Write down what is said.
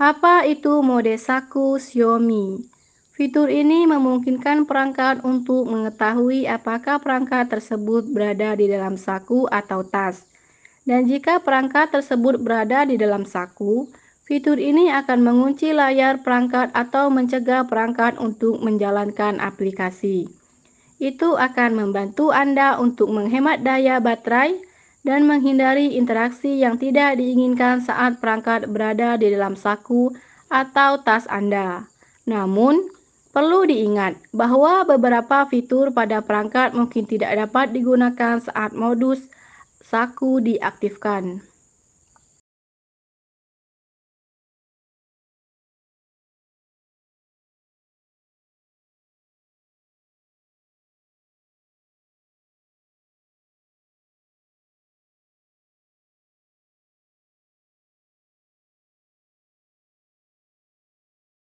Apa itu mode saku Xiaomi? Fitur ini memungkinkan perangkat untuk mengetahui apakah perangkat tersebut berada di dalam saku atau tas. Dan jika perangkat tersebut berada di dalam saku, fitur ini akan mengunci layar perangkat atau mencegah perangkat untuk menjalankan aplikasi. Itu akan membantu Anda untuk menghemat daya baterai, dan menghindari interaksi yang tidak diinginkan saat perangkat berada di dalam saku atau tas Anda. Namun, perlu diingat bahwa beberapa fitur pada perangkat mungkin tidak dapat digunakan saat modus saku diaktifkan.